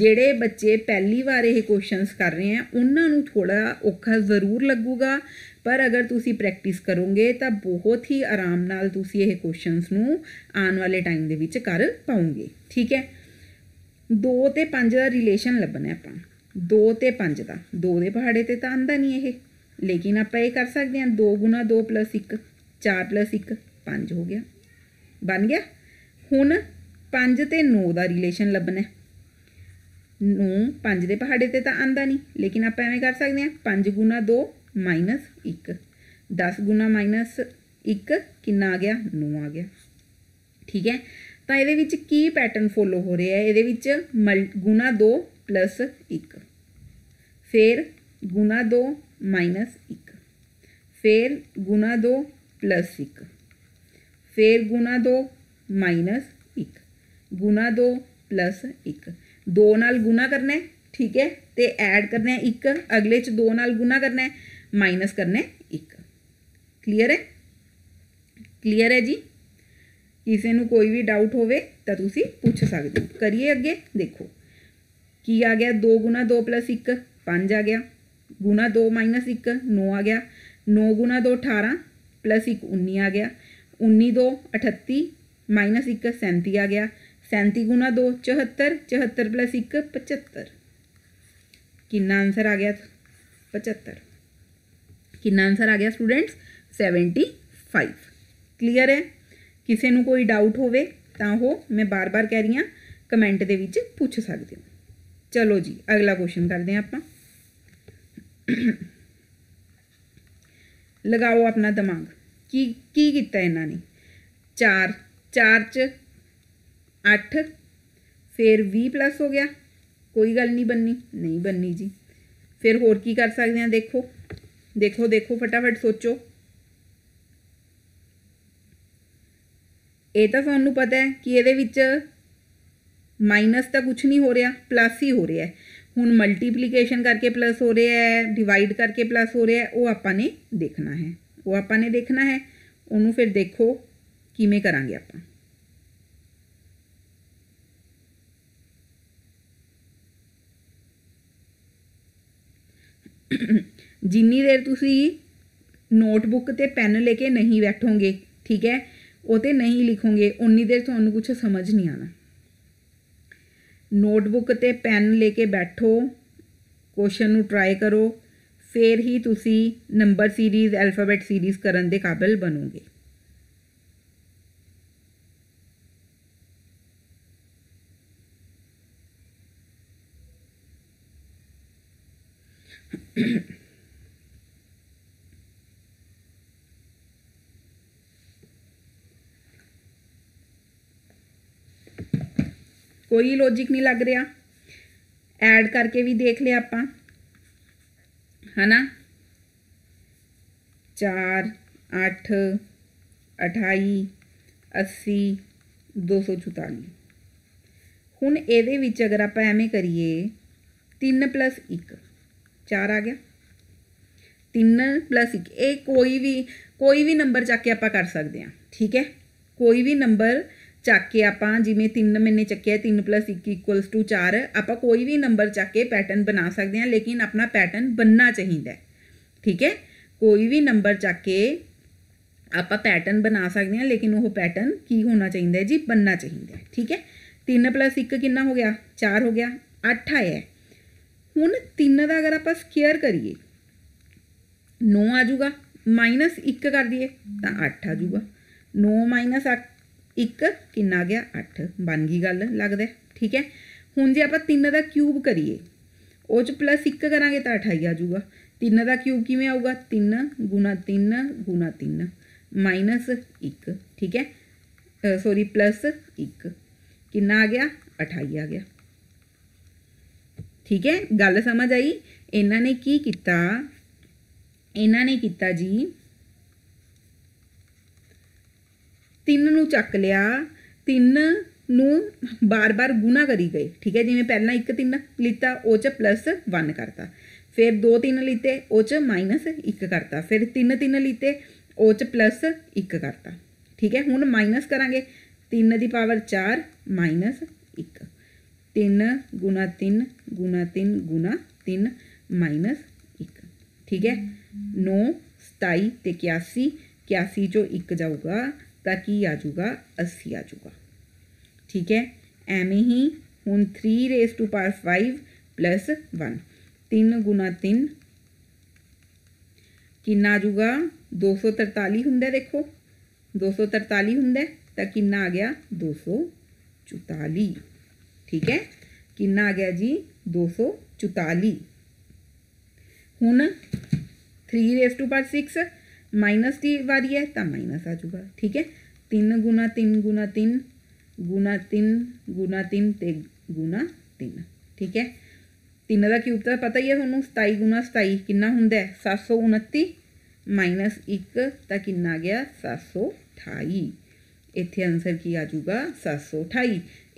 ਜਿਹੜੇ ਬੱਚੇ ਪਹਿਲੀ ਵਾਰ ਇਹ ਕੁਐਸਚਨਸ ਕਰ ਰਹੇ ਆ ਉਹਨਾਂ ਨੂੰ ਥੋੜਾ ਔਖਾ ਜ਼ਰੂਰ ਲੱਗੂਗਾ ਪਰ ਅਗਰ ਤੁਸੀਂ ਪ੍ਰੈਕਟਿਸ ਕਰੋਗੇ ਤਾਂ ਬਹੁਤ ਹੀ ਆਰਾਮ ਨਾਲ ਤੁਸੀਂ ਇਹ ਕੁਐਸਚਨਸ ਨੂੰ ਆਉਣ ਵਾਲੇ ਟਾਈਮ ਦੇ ਵਿੱਚ ਕਰ ਪਾਉਂਗੇ ਠੀਕ ਹੈ 2 ਤੇ 5 ਦਾ ਰਿਲੇਸ਼ਨ ਲੱਭਣਾ ਆਪਾਂ 2 ਤੇ 5 ਦਾ 2 ਦੇ ਪਹਾੜੇ ਤੇ ਤਾਂ ਆਂਦਾ ਨਹੀਂ ਇਹ ਲੇਕਿਨ ਆਪਾਂ ਇਹ ਕਰ ਸਕਦੇ ਹਾਂ 2 2 1 4 1 5 ਹੋ ਗਿਆ ਬਣ ਗਿਆ ਹੁਣ 5 ਤੇ 9 ਦਾ ਰਿਲੇਸ਼ਨ ਲੱਭਣਾ ਨੂੰ 5 ਦੇ ਪਹਾੜੇ ਤੇ ਤਾਂ ਆਂਦਾ ਨਹੀਂ ਲੇਕਿਨ ਆਪਾਂ ਐਵੇਂ ਕਰ ਸਕਦੇ ਹਾਂ 5 2 1 10 1 ਕਿੰਨਾ ਆ ਗਿਆ 9 ਆ ਗਿਆ ਠੀਕ ਹੈ ਤਾਂ ਇਹਦੇ ਵਿੱਚ ਕੀ ਪੈਟਰਨ ਫੋਲੋ ਹੋ ਰਿਹਾ ਹੈ ਇਹਦੇ ਵਿੱਚ ਗੁਣਾ 2 ਪਲੱਸ 1 ਫਿਰ ਗੁਣਾ 2 ਮਾਈਨਸ 1 ਫਿਰ ਗੁਣਾ 2 ਪਲੱਸ 1 ਫਿਰ ਗੁਣਾ 2 ਮਾਈਨਸ 1 ਗੁਣਾ 2 ਪਲੱਸ 1 2 ਨਾਲ ਗੁਣਾ ਕਰਨਾ ਹੈ ਠੀਕ ਹੈ ਤੇ ਐਡ ਕਰਨਾ ਹੈ 1 ਅਗਲੇ ਚ 2 ਨਾਲ ਗੁਣਾ ਕਰਨਾ ਹੈ ਮਾਈਨਸ ਕਰਨਾ ਹੈ 1 ਕਲੀਅਰ ਹੈ ਕਲੀਅਰ ਹੈ ਜੀ किसी कोई भी डाउट हो करिए अगे देखो की आ गया दो गुना दो प्लस एक पाँच आ गया गुना दो माइनस एक नौ आ गया नौ गुना दो अठारह प्लस एक उन्नी आ गया उन्नी दो अठत्ती माइनस एक सैंती आ गया सैंती गुना दो चौहत्तर चौहत्तर प्लस एक पचहत्तर कि आंसर आ गया पचहत्तर कि आंसर आ गया स्टूडेंट्स सैवनटी फाइव क्लीयर है ਕਿਸੇ ਨੂੰ ਕੋਈ ਡਾਊਟ ਹੋਵੇ ਤਾਂ ਉਹ ਮੈਂ ਬਾਰ-ਬਾਰ ਕਹਿ ਰਹੀ ਹਾਂ ਕਮੈਂਟ ਦੇ ਵਿੱਚ ਪੁੱਛ ਸਕਦੇ ਹੋ ਚਲੋ ਜੀ ਅਗਲਾ ਕੁਐਸਚਨ ਕਰਦੇ ਹਾਂ ਆਪਾਂ ਲਗਾਓ ਆਪਣਾ ਦਿਮਾਗ ਕੀ ਕੀ ਕੀਤਾ ਇਹਨਾਂ ਨੇ 4 4 ਚ 8 ਫਿਰ 20 ਪਲੱਸ ਹੋ ਗਿਆ ਕੋਈ ਗੱਲ ਨਹੀਂ ਬੰਨੀ ਨਹੀਂ ਬੰਨੀ ਜੀ ਫਿਰ ਹੋਰ ਕੀ ਕਰ ਸਕਦੇ ਆ ਦੇਖੋ ਦੇਖੋ ਦੇਖੋ ਫਟਾਫਟ ਸੋਚੋ ਇਹ ਤਾਂ ਤੁਹਾਨੂੰ ਪਤਾ ਹੈ ਕਿ ਇਹਦੇ ਵਿੱਚ ਮਾਈਨਸ ਤਾਂ ਕੁਝ ਨਹੀਂ ਹੋ ਰਿਹਾ ਪਲੱਸ ਹੀ ਹੋ ਰਿਹਾ ਹੁਣ ਮਲਟੀਪਲੀਕੇਸ਼ਨ ਕਰਕੇ ਪਲੱਸ ਹੋ ਰਿਹਾ ਹੈ ਡਿਵਾਈਡ ਕਰਕੇ ਪਲੱਸ ਹੋ ਰਿਹਾ ਹੈ ਉਹ ਆਪਾਂ ਨੇ ਦੇਖਣਾ ਹੈ ਉਹ ਆਪਾਂ ਨੇ ਦੇਖਣਾ ਹੈ ਉਹਨੂੰ ਫਿਰ ਦੇਖੋ ਕਿਵੇਂ ਕਰਾਂਗੇ ਆਪਾਂ ਜਿੰਨੀ ਦੇਰ ਤੁਸੀਂ ਨੋਟਬੁੱਕ ਤੇ ਪੈਨ ਲੈ ਕੇ ਨਹੀਂ ਬੈਠੋਗੇ ਠੀਕ ਹੈ ਉਹ ਤੇ ਨਹੀਂ ਲਿਖੋਗੇ ਉਨੀ ਦੇਰ ਤੁਹਾਨੂੰ ਕੁਝ ਸਮਝ ਨਹੀਂ ਆਣਾ ਨੋਟਬੁੱਕ ਤੇ ਪੈਨ ਲੈ ਕੇ ਬੈਠੋ ਕੁਐਸਚਨ ਨੂੰ ਟਰਾਈ ਕਰੋ ਫੇਰ ਹੀ ਤੁਸੀਂ ਨੰਬਰ ਸੀਰੀਜ਼ ਐਲਫਾਬੈਟ ਸੀਰੀਜ਼ ਕਰਨ ਦੇ ਕਾਬਿਲ ਬਣੋਗੇ Mm-hmm. ਕੋਈ ਲੌਜੀਕ ਨਹੀਂ ਲੱਗ ਰਿਹਾ ਐਡ ਕਰਕੇ ਵੀ ਦੇਖ ਲਿਆ ਆਪਾਂ ਹਨਾ 4 8 28 80 244 ਹੁਣ ਇਹਦੇ ਵਿੱਚ ਅਗਰ ਆਪਾਂ ਐਵੇਂ ਕਰੀਏ 3 1 4 ਆ ਗਿਆ 3 1 ਇਹ ਕੋਈ ਵੀ ਕੋਈ ਵੀ ਨੰਬਰ ਚੱਕ ਕੇ ਆਪਾਂ ਕਰ ਸਕਦੇ ਆ ਠੀਕ ਹੈ ਕੋਈ ਵੀ ਨੰਬਰ चक के आप जिमें तीन महीने चक्या तीन प्लस एक इक्वल्स टू चार आप कोई भी नंबर चक के पैटर्न बना सकते हैं लेकिन अपना पैटर्न बनना चाहिए ठीक है कोई भी नंबर चक के आप पैटर्न बना सकते हैं लेकिन वह पैटर्न की होना चाहिए जी बनना चाहिए ठीक है तीन प्लस एक कि हो गया चार हो गया अठ आया हूँ तीन का अगर आप स्केयर करिए नौ आजगा माइनस एक कर दिए तो अठ आजगा नौ माइनस अठ 1 ਕਿੰਨਾ ਆ ਗਿਆ 8 ਬਣ ਗਈ ਗੱਲ ਲੱਗਦਾ ਠੀਕ ਹੈ ਹੁਣ ਜੇ ਆਪਾਂ 3 ਦਾ ਕਿਊਬ ਕਰੀਏ ਉਹ ਚ ਪਲੱਸ 1 ਕਰਾਂਗੇ ਤਾਂ 28 ਆ ਜਾਊਗਾ 3 ਦਾ ਕਿਊਬ ਕਿਵੇਂ ਆਊਗਾ 3 3 3 ਮਾਈਨਸ 1 ਠੀਕ ਹੈ ਸੌਰੀ ਪਲੱਸ 1 ਕਿੰਨਾ ਆ ਗਿਆ 28 ਆ ਗਿਆ ਠੀਕ ਹੈ ਗੱਲ ਸਮਝ ਆਈ ਇਹਨਾਂ ਨੇ ਕੀ ਕੀਤਾ ਇਹਨਾਂ ਨੇ ਕੀਤਾ ਜੀ 3 ਨੂੰ ਚੱਕ ਲਿਆ 3 ਨੂੰ ਬਾਰ-ਬਾਰ ਗੁਣਾ ਕਰੀ ਗਏ ਠੀਕ ਹੈ ਜਿਵੇਂ ਪਹਿਲਾਂ 1 3 ਲਿੱਤਾ ਉਹ ਚ ਪਲੱਸ 1 ਕਰਤਾ ਫਿਰ 2 3 ਲਿੱਤੇ ਉਹ ਚ ਮਾਈਨਸ 1 ਕਰਤਾ ਫਿਰ 3 3 ਲਿੱਤੇ ਉਹ ਚ ਪਲੱਸ 1 ਕਰਤਾ ਠੀਕ ਹੈ ਹੁਣ ਮਾਈਨਸ ਕਰਾਂਗੇ 3 ਦੀ ਪਾਵਰ 4 ਮਾਈਨਸ 1 3 3 3 3 1 ਠੀਕ ਹੈ 9 27 ਤੇ 81 81 ਚੋਂ 1 ਜਾਊਗਾ ਤਾਂ ਕੀ ਆ ਜਾਊਗਾ 80 ਆ ਜਾਊਗਾ ਠੀਕ ਹੈ ਐਵੇਂ ਹੀ ਹੁਣ 3 ਰੇਜ਼ ਟੂ ਪਾਵਰ 5 ਪਲੱਸ 1 3 ਗੁਣਾ 3 ਕਿੰਨਾ ਆ ਜਾਊਗਾ 243 ਹੁੰਦਾ ਦੇਖੋ 243 ਹੁੰਦਾ ਤਾਂ ਕਿੰਨਾ ਆ ਗਿਆ 244 ਠੀਕ ਹੈ ਕਿੰਨਾ ਆ ਗਿਆ ਜੀ 244 ਹੁਣ 3 ਰੇਜ਼ ਟੂ ਪਾਵਰ 6 ਮਾਈਨਸ ਦੀ ਵਾਰੀ ਹੈ ਤਾਂ ਮਾਈਨਸ ਆ ਜਾਊਗਾ ਠੀਕ ਹੈ 3 ਗੁਣਾ 3 ਗੁਣਾ 3 ਗੁਣਾ 3 ਗੁਣਾ 3 ਤੇ ਗੁਣਾ 3 ਠੀਕ ਹੈ 3 ਦਾ ਕਿਊਬ ਤਾਂ ਪਤਾ ਹੀ ਹੈ ਤੁਹਾਨੂੰ 27 ਗੁਣਾ 27 ਕਿੰਨਾ ਹੁੰਦਾ ਹੈ 729 ਮਾਈਨਸ 1 ਤਾਂ ਕਿੰਨਾ ਆ ਗਿਆ 728 ਇੱਥੇ ਆਨਸਰ ਕੀ ਆ ਜਾਊਗਾ 728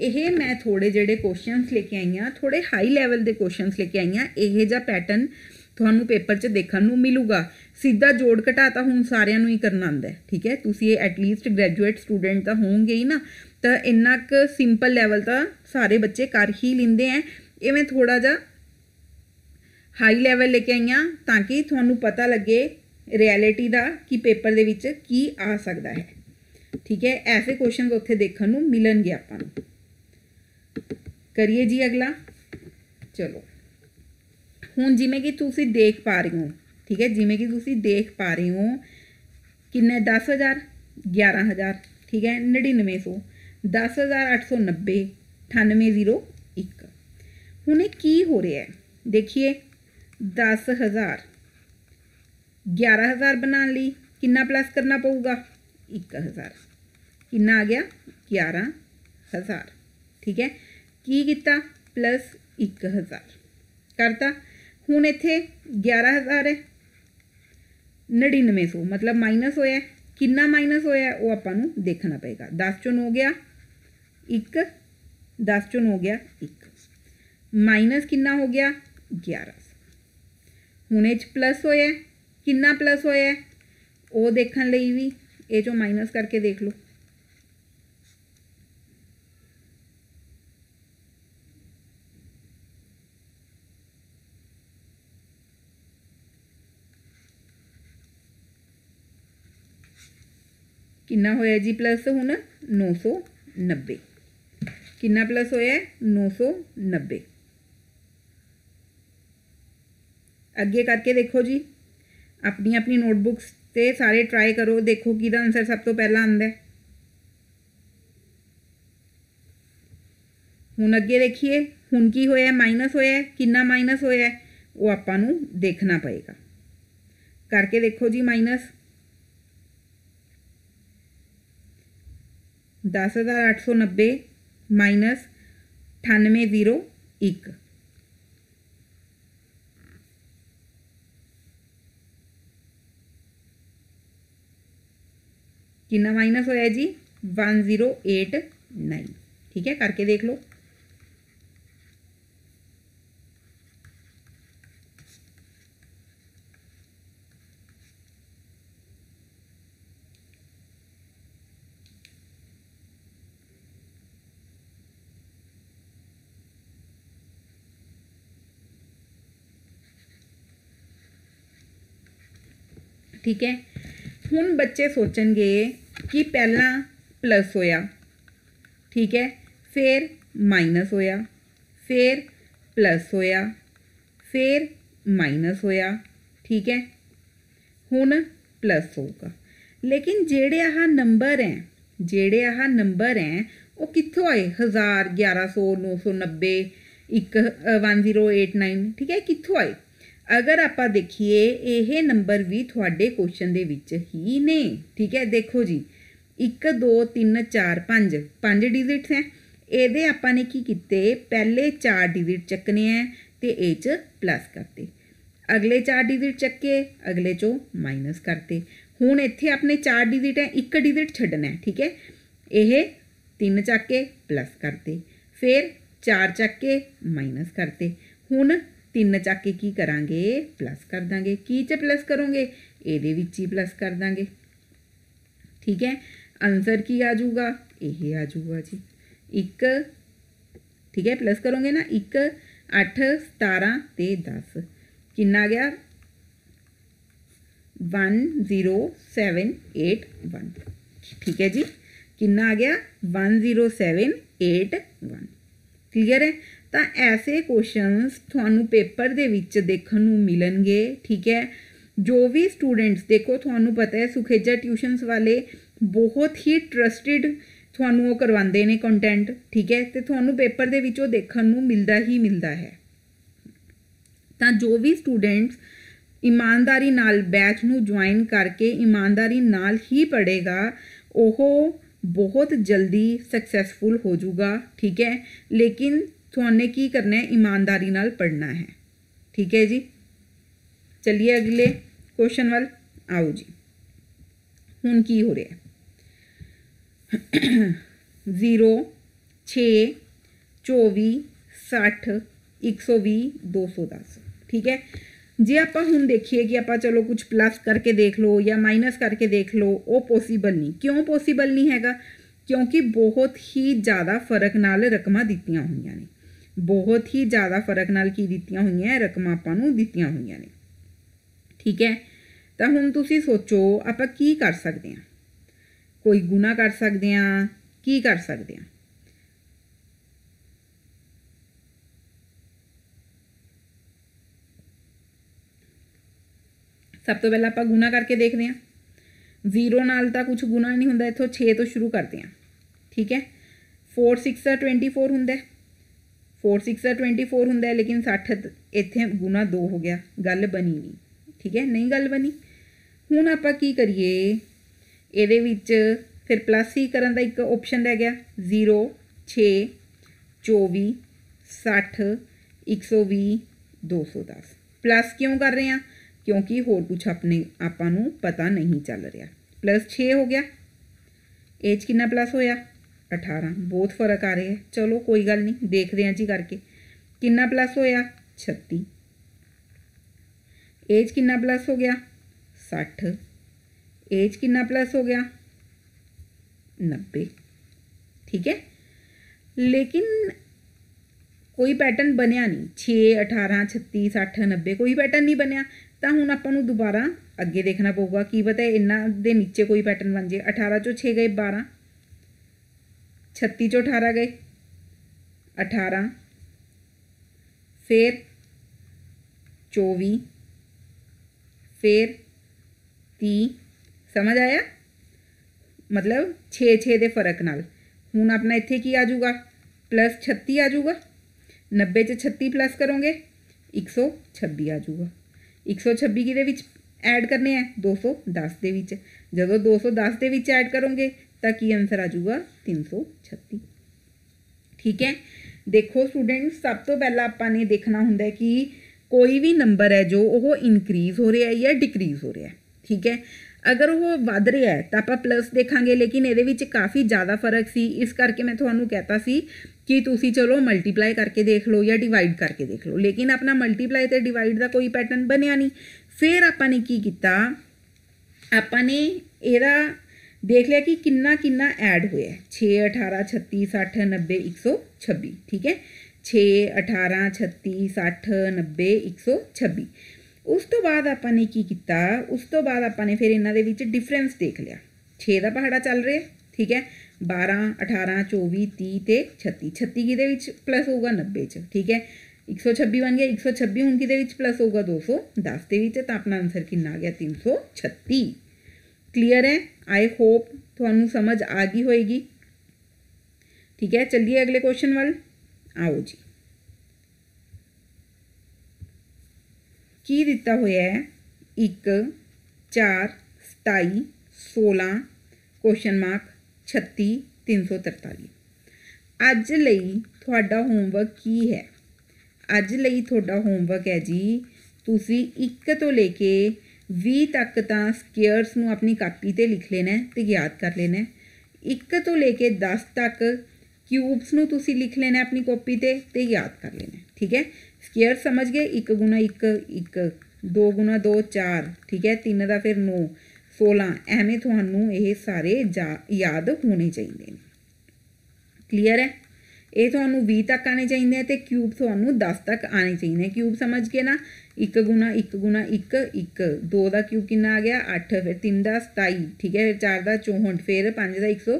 ਇਹ ਮੈਂ ਥੋੜੇ ਜਿਹੜੇ ਕੁਐਸਚਨਸ ਲੈ ਕੇ ਆਈ ਆ ਥੋੜੇ ਹਾਈ ਲੈਵਲ ਦੇ ਕੁਐਸਚਨਸ ਲੈ ਕੇ ਆਈ ਆ ਇਹ ਜਾਂ ਪੈਟਰਨ ਤੁਹਾਨੂੰ ਪੇਪਰ 'ਚ ਦੇਖਣ ਨੂੰ ਮਿਲੂਗਾ ਸਿੱਧਾ ਜੋੜ ਘਟਾ ਤਾਂ ਹੁਣ ਸਾਰਿਆਂ ਨੂੰ ਹੀ ਕਰਨਾ ਆਉਂਦਾ ਠੀਕ ਹੈ ਤੁਸੀਂ ਇਹ ਐਟ ਲੀਸਟ ਗ੍ਰੈਜੂਏਟ ਸਟੂਡੈਂਟ ਤਾਂ ਹੋਵੋਗੇ ਹੀ ਨਾ ਤਾਂ ਇੰਨਾ ਕੁ ਸਿੰਪਲ ਲੈਵਲ ਤਾਂ ਸਾਰੇ ਬੱਚੇ ਕਰ ਹੀ ਲਿੰਦੇ ਐ ਇਵੇਂ ਥੋੜਾ ਜਿਹਾ ਹਾਈ ਲੈਵਲ ਲੈ ਕੇ ਆਈਆਂ ਤਾਂ ਕਿ ਤੁਹਾਨੂੰ ਪਤਾ ਲੱਗੇ ਰਿਐਲਿਟੀ ਦਾ ਕਿ ਪੇਪਰ ਦੇ ਵਿੱਚ ਕੀ ਆ ਸਕਦਾ ਹੈ ਠੀਕ ਹੈ ਐਸੇ ਕੁਐਸਚਨਸ ਉੱਥੇ ਦੇਖਣ ਨੂੰ ਮਿਲਣਗੇ ਆਪਾਂ ਨੂੰ ਕਰੀਏ ਜੀ ਅਗਲਾ ਚਲੋ हूँ जिमें कि तुम देख पा रहे हो ठीक है जिमें कि तुम देख पा रहे हो कि दस हज़ार ग्यारह हज़ार ठीक है नड़िनवे सौ दस हज़ार अठ सौ नब्बे अठानवे जीरो एक हूँ की हो रहा है देखिए दस हज़ार ग्यारह हज़ार बनाने ली कि प्लस करना पेगा एक हज़ार कि आ गया ग्यारह हज़ार ठीक है की किता प्लस एक हज़ार करता ਹੁਣ ਇੱਥੇ 11000 ਹੈ 9900 ਮਤਲਬ ਮਾਈਨਸ ਹੋਇਆ ਕਿੰਨਾ ਮਾਈਨਸ ਹੋਇਆ ਉਹ ਆਪਾਂ ਨੂੰ ਦੇਖਣਾ ਪਏਗਾ 10 ਚੋਂ ਹੋ ਗਿਆ 1 10 ਚੋਂ ਹੋ ਗਿਆ 1 ਮਾਈਨਸ ਕਿੰਨਾ ਹੋ ਗਿਆ 11 ਹੁਣ ਇਹ ਪਲੱਸ ਹੋਇਆ ਕਿੰਨਾ ਪਲੱਸ ਹੋਇਆ ਉਹ ਦੇਖਣ ਲਈ ਵੀ ਇਹ ਚੋਂ ਮਾਈਨਸ ਕਰਕੇ ਦੇਖ ਲਓ ਕਿੰਨਾ ਹੋਇਆ ਜੀ ਪਲੱਸ ਹੁਣ 990 ਕਿੰਨਾ ਪਲੱਸ ਹੋਇਆ 990 ਅੱਗੇ ਕਰਕੇ ਦੇਖੋ ਜੀ ਆਪਣੀ ਆਪਣੀ ਨੋਟਬੁੱਕਸ ਤੇ ਸਾਰੇ ਟਰਾਈ ਕਰੋ ਦੇਖੋ ਕਿਹਦਾ ਆਨਸਰ ਸਭ ਤੋਂ ਪਹਿਲਾਂ ਆਉਂਦਾ ਹੈ ਹੁਣ ਅੱਗੇ ਦੇਖੀਏ ਹੁਣ ਕੀ ਹੋਇਆ ਮਾਈਨਸ ਹੋਇਆ ਕਿੰਨਾ ਮਾਈਨਸ ਹੋਇਆ ਉਹ ਆਪਾਂ ਨੂੰ ਦੇਖਣਾ ਪਏਗਾ ਕਰਕੇ ਦੇਖੋ ਜੀ ਮਾਈਨਸ दस हज़ार अठ सौ नब्बे माइनस अठानवे जीरो एक कि माइनस होया जी वन जीरो एट नाइन ठीक है करके देख लो ठीक है हूँ बच्चे सोचन गए कि पहला प्लस होया ठीक है फिर माइनस होया फिर प्लस होया फिर माइनस होया ठीक है हूँ प्लस होगा लेकिन जेडे आह नंबर हैं जेडे आह नंबर हैं वो कितों आए हज़ार ग्यारह सौ नौ सौ नब्बे एक वन जीरो एट नाइन ठीक है कितों आए ਅਗਰ ਆਪਾਂ ਦੇਖੀਏ ਇਹ ਨੰਬਰ ਵੀ ਤੁਹਾਡੇ ਕੁਐਸਚਨ ਦੇ ਵਿੱਚ ਹੀ ਨੇ ਠੀਕ ਹੈ ਦੇਖੋ ਜੀ 1 2 3 4 5 ਪੰਜ ਡਿਜਿਟਸ ਹੈ ਇਹਦੇ ਆਪਾਂ ਨੇ ਕੀ ਕੀਤੇ ਪਹਿਲੇ 4 ਡਿਜਿਟ ਚੱਕਨੇ ਆ ਤੇ ਇਹ ਚ ਪਲੱਸ ਕਰਤੇ ਅਗਲੇ 4 ਡਿਜਿਟ ਚੱਕੇ ਅਗਲੇ ਚੋਂ ਮਾਈਨਸ ਕਰਤੇ ਹੁਣ ਇੱਥੇ ਆਪਣੇ 4 ਡਿਜਿਟ ਹੈ ਇੱਕ ਡਿਜਿਟ ਛੱਡਣਾ ਹੈ ਠੀਕ ਹੈ ਇਹ 3 ਚੱਕ ਕੇ ਪਲੱਸ ਕਰਤੇ ਫਿਰ 4 ਚੱਕ ਕੇ ਮਾਈਨਸ ਕਰਤੇ ਹੁਣ तीन चाके की करा प्लस कर देंगे की च प्लस करोंगे ये ही प्लस कर देंगे ठीक है आंसर की आजूगा यही आ जी एक ठीक है प्लस करोगे ना एक अठ सतारा तो दस कि आ गया one zero seven eight one ठीक है जी कि आ गया one zero seven eight one clear है ਤਾਂ ਐਸੇ ਕੁਐਸਚਨਸ ਤੁਹਾਨੂੰ ਪੇਪਰ ਦੇ ਵਿੱਚ ਦੇਖਣ ਨੂੰ ਮਿਲਣਗੇ ਠੀਕ ਹੈ ਜੋ ਵੀ ਸਟੂਡੈਂਟਸ ਦੇਖੋ ਤੁਹਾਨੂੰ ਪਤਾ ਹੈ ਸੁਖੇਜਾ ਟਿਊਸ਼ਨਸ ਵਾਲੇ ਬਹੁਤ ਹੀ ਟਰਸਟਡ ਤੁਹਾਨੂੰ ਉਹ ਕਰਵਾਉਂਦੇ ਨੇ ਕੰਟੈਂਟ ਠੀਕ ਹੈ ਤੇ ਤੁਹਾਨੂੰ ਪੇਪਰ ਦੇ ਵਿੱਚ ਉਹ ਦੇਖਣ ਨੂੰ ਮਿਲਦਾ ਹੀ ਮਿਲਦਾ ਹੈ ਤਾਂ ਜੋ ਵੀ ਸਟੂਡੈਂਟਸ ਇਮਾਨਦਾਰੀ ਨਾਲ ਬੈਚ ਨੂੰ ਜੁਆਇਨ ਕਰਕੇ ਇਮਾਨਦਾਰੀ ਨਾਲ ਹੀ ਪੜ੍ਹੇਗਾ ਉਹ ਬਹੁਤ ਜਲਦੀ ਸਕਸੈਸਫੁਲ ਹੋ ਜਾਊਗਾ ਠੀਕ ਹੈ ਲੇਕਿਨ थोड़े की करना है ईमानदारी पढ़ना है ठीक है जी चलिए अगले क्वेश्चन वाल आओ जी हूँ की हो रहा है जीरो छे चौबी सठ एक सौ भी दो सौ दस ठीक है जे आप हूँ देखिए कि आप चलो कुछ प्लस करके देख लो या माइनस करके देख लो वो पोसीबल नहीं क्यों पोसीबल नहीं है क्योंकि बहुत ही ज़्यादा फर्क न रकम दिखाई हुई ਬਹੁਤ ਹੀ ਜ਼ਿਆਦਾ ਫਰਕ ਨਾਲ ਕੀ ਦਿੱਤੀਆਂ ਹੋਈਆਂ ਰਕਮਾਂ ਆਪਾਂ ਨੂੰ ਦਿੱਤੀਆਂ ਹੋਈਆਂ ਨੇ ਠੀਕ ਹੈ ਤਾਂ ਹੁਣ ਤੁਸੀਂ ਸੋਚੋ ਆਪਾਂ ਕੀ ਕਰ ਸਕਦੇ ਹਾਂ ਕੋਈ ਗੁਣਾ ਕਰ ਸਕਦੇ ਹਾਂ ਕੀ ਕਰ ਸਕਦੇ ਹਾਂ ਸਭ ਤੋਂ ਪਹਿਲਾਂ ਆਪਾਂ ਗੁਨਾ ਕਰਕੇ ਦੇਖਦੇ ਹਾਂ ਜ਼ੀਰੋ ਨਾਲ ਤਾਂ ਕੁਝ ਗੁਨਾ ਨਹੀਂ ਹੁੰਦਾ ਇੱਥੋਂ 6 ਤੋਂ ਸ਼ੁਰੂ ਕਰਦੇ ਹਾਂ ਠੀਕ ਹੈ 4 6 24 ਹੁੰਦਾ ਹੈ 4 6 ਦਾ 24 ਹੁੰਦਾ ਹੈ ਲੇਕਿਨ 60 ਇੱਥੇ ਗੁਣਾ 2 ਹੋ ਗਿਆ ਗੱਲ ਬਣੀ ਨਹੀਂ ਠੀਕ ਹੈ ਨਹੀਂ ਗੱਲ ਬਣੀ ਹੁਣ ਆਪਾਂ ਕੀ ਕਰੀਏ ਇਹਦੇ ਵਿੱਚ ਫਿਰ ਪਲੱਸ ਹੀ ਕਰਨ ਦਾ ਇੱਕ ਆਪਸ਼ਨ ਰਹਿ ਗਿਆ 0 6 24 60 120 210 ਪਲੱਸ ਕਿਉਂ ਕਰ ਰਹੇ ਆ ਕਿਉਂਕਿ ਹੋਰ ਕੁਝ ਆਪਣੇ ਆਪਾਂ ਨੂੰ ਪਤਾ ਨਹੀਂ ਚੱਲ ਰਿਹਾ ਪਲੱਸ 6 ਹੋ ਗਿਆ ਏਜ ਕਿੰਨਾ ਪਲੱਸ ਹੋਇਆ 18 ਬਹੁਤ ਫਰਕ ਆ ਰਿਹਾ ਚਲੋ ਕੋਈ ਗੱਲ ਨਹੀਂ ਦੇਖਦੇ ਹਾਂ ਜੀ ਕਰਕੇ ਕਿੰਨਾ ਪਲੱਸ ਹੋਇਆ 36 ਏਜ ਕਿੰਨਾ ਪਲੱਸ ਹੋ ਗਿਆ 60 ਏਜ ਕਿੰਨਾ ਪਲੱਸ ਹੋ ਗਿਆ 90 ਠੀਕ ਹੈ ਲੇਕਿਨ ਕੋਈ ਪੈਟਰਨ ਬਣਿਆ ਨਹੀਂ 6 18 36 60 90 ਕੋਈ ਪੈਟਰਨ ਨਹੀਂ ਬਣਿਆ ਤਾਂ ਹੁਣ ਆਪਾਂ ਨੂੰ ਦੁਬਾਰਾ ਅੱਗੇ ਦੇਖਣਾ ਪਊਗਾ ਕੀ ਪਤਾ ਇਹਨਾਂ ਦੇ ਨੀਚੇ ਕੋਈ ਪੈਟਰਨ ਬਣ ਜੇ 18 ਚੋਂ 6 ਗਏ 12 36 ਚੋਂ 18 ਗਏ 18 ਫਿਰ 24 ਫਿਰ 30 ਸਮਝ ਆਇਆ ਮਤਲਬ 6 6 ਦੇ ਫਰਕ ਨਾਲ ਹੁਣ ਆਪਣਾ ਇੱਥੇ ਕੀ ਆ ਜਾਊਗਾ ਪਲੱਸ 36 ਆ ਜਾਊਗਾ 90 ਚ 36 ਪਲੱਸ ਕਰੋਗੇ 126 ਆ ਜਾਊਗਾ 126 ਕਿਹਦੇ ਵਿੱਚ ਐਡ ਕਰਨੇ ਆ 210 ਦੇ ਵਿੱਚ ਜਦੋਂ 210 ਦੇ ਵਿੱਚ ਐਡ ਕਰੋਗੇ ਤਾਂ ਕੀ ਆਨਸਰ ਆ ਜਾਊਗਾ 336 ਠੀਕ ਹੈ ਦੇਖੋ ਸਟੂਡੈਂਟਸ ਸਭ ਤੋਂ ਪਹਿਲਾਂ ਆਪਾਂ ਨੇ ਦੇਖਣਾ ਹੁੰਦਾ ਹੈ ਕਿ ਕੋਈ ਵੀ ਨੰਬਰ ਹੈ ਜੋ ਉਹ ਇਨਕਰੀਜ਼ ਹੋ ਰਿਹਾ ਹੈ ਜਾਂ ਡਿਕਰੀਜ਼ ਹੋ ਰਿਹਾ ਹੈ ਠੀਕ ਹੈ ਅਗਰ ਉਹ ਵਧ ਰਿਹਾ ਹੈ ਤਾਂ ਆਪਾਂ ਪਲੱਸ ਦੇਖਾਂਗੇ ਲੇਕਿਨ ਇਹਦੇ ਵਿੱਚ ਕਾਫੀ ਜ਼ਿਆਦਾ ਫਰਕ ਸੀ ਇਸ ਕਰਕੇ ਮੈਂ ਤੁਹਾਨੂੰ ਕਹਤਾ ਸੀ ਕਿ ਤੁਸੀਂ ਚਲੋ ਮਲਟੀਪਲਾਈ ਕਰਕੇ ਦੇਖ ਲਓ ਜਾਂ ਡਿਵਾਈਡ ਕਰਕੇ ਦੇਖ ਲਓ ਲੇਕਿਨ ਆਪਣਾ ਮਲਟੀਪਲਾਈ ਤੇ ਡਿਵਾਈਡ ਦਾ ਕੋਈ ਪੈਟਰਨ ਬਣਿਆ ਨਹੀਂ ਫਿਰ ਆਪਾਂ ਨੇ ਕੀ ਕੀਤਾ ਆਪਾਂ ਨੇ ਇਹਦਾ देख लिया कि किन्ना किन्ना ऐड हुए छे अठारह छत्ती अठ नब्बे एक सौ छब्बी ठीक है छे अठारह छत्तीस सठ नब्बे एक सौ छब्बी उस तो बाद आपने की किया उस तो बाद आपने फिर इन डिफरेंस देख लिया छे का पहाड़ा चल रहा ठीक है बारह अठारह चौबी तीह छत्ती छत्ती कि प्लस होगा नब्बे ठीक है एक सौ छब्बी बन गया एक सौ छब्बी हूँ कि प्लस होगा दो सौ दस के अपना आंसर कि आ गया तीन सौ छत्ती क्लीयर है ਆਈ ਹੋਪ ਤੁਹਾਨੂੰ ਸਮਝ ਆ ਗਈ ਹੋਏਗੀ ਠੀਕ ਹੈ ਚੱਲਿਏ ਅਗਲੇ ਕੁਐਸਚਨ ਵੱਲ ਆਓ ਜੀ ਕੀ ਦਿੱਤਾ ਹੋਇਆ ਹੈ 1 4 27 16 ਕੁਐਸਚਨ ਮਾਰਕ 36 343 ਅੱਜ ਲਈ ਤੁਹਾਡਾ ਹੋਮਵਰਕ ਕੀ ਹੈ ਅੱਜ ਲਈ ਤੁਹਾਡਾ ਹੋਮਵਰਕ ਹੈ ਜੀ ਤੁਸੀਂ 1 ਤੋਂ ਲੈ ਕੇ 20 ਤੱਕ ਤਾਂ ਸਕੇਅਰਸ ਨੂੰ ਆਪਣੀ ਕਾਪੀ ਤੇ ਲਿਖ ਲੈਣਾ ਤੇ ਯਾਦ ਕਰ ਲੈਣਾ 1 ਤੋਂ ਲੈ ਕੇ 10 ਤੱਕ ਕਿਊਬਸ ਨੂੰ ਤੁਸੀਂ ਲਿਖ ਲੈਣਾ ਆਪਣੀ ਕਾਪੀ ਤੇ ਤੇ ਯਾਦ ਕਰ ਲੈਣਾ ਠੀਕ ਹੈ ਸਕੇਅਰ ਸਮਝ ਗਏ 1 ਗੁਣਾ 1 1 2 ਗੁਣਾ 2 4 ਠੀਕ ਹੈ 3 ਦਾ ਫਿਰ 9 16 ਐਵੇਂ ਤੁਹਾਨੂੰ ਇਹ ਸਾਰੇ ਯਾਦ ਹੋਣੇ ਚਾਹੀਦੇ ਨੇ ਕਲੀਅਰ ਹੈ ਇਹ ਤੁਹਾਨੂੰ 20 ਤੱਕ ਆਣੇ ਚਾਹੀਦੇ ਆ ਤੇ ਕਿਊਬ ਤੁਹਾਨੂੰ 10 ਤੱਕ ਆਣੇ ਚਾਹੀਦੇ ਨੇ ਕਿਊਬ ਸਮਝ ਗਏ ਨਾ 1 ਗੁਣਾ 1 ਗੁਣਾ 1 1 2 ਦਾ ਕਿਊ ਕਿੰਨਾ ਆ ਗਿਆ 8 ਫਿਰ 3 ਦਾ 27 ਠੀਕ ਹੈ ਫਿਰ 4 ਦਾ 64 ਫਿਰ 5 ਦਾ 100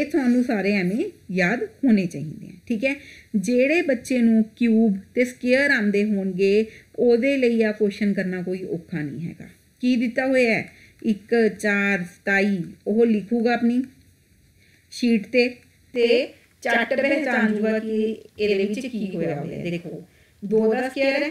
ਇਹ ਤੁਹਾਨੂੰ ਸਾਰੇ ਐਵੇਂ ਯਾਦ ਹੋਣੇ ਚਾਹੀਦੇ ਆ ਠੀਕ ਹੈ ਜਿਹੜੇ ਬੱਚੇ ਨੂੰ ਕਿਊਬ ਤੇ ਸਕੁਅਰ ਆਂਦੇ ਹੋਣਗੇ ਉਹਦੇ ਲਈ ਆ ਕੁਐਸਚਨ ਕਰਨਾ ਕੋਈ ਔਖਾ ਨਹੀਂ ਹੈਗਾ ਕੀ ਦਿੱਤਾ ਹੋਇਆ ਹੈ 1 4 27 ਉਹ ਲਿਖੂਗਾ ਆਪਣੀ ਸ਼ੀਟ ਤੇ ਤੇ ਚੱਟ ਪਹਿਚਾਨ ਜੂਗਾ ਕਿ ਇਹਦੇ ਵਿੱਚ ਕੀ ਹੋਇਆ ਹੋਇਆ ਦੇਖੋ 2 ਦਾ ਸਕੁਅਰ ਹੈ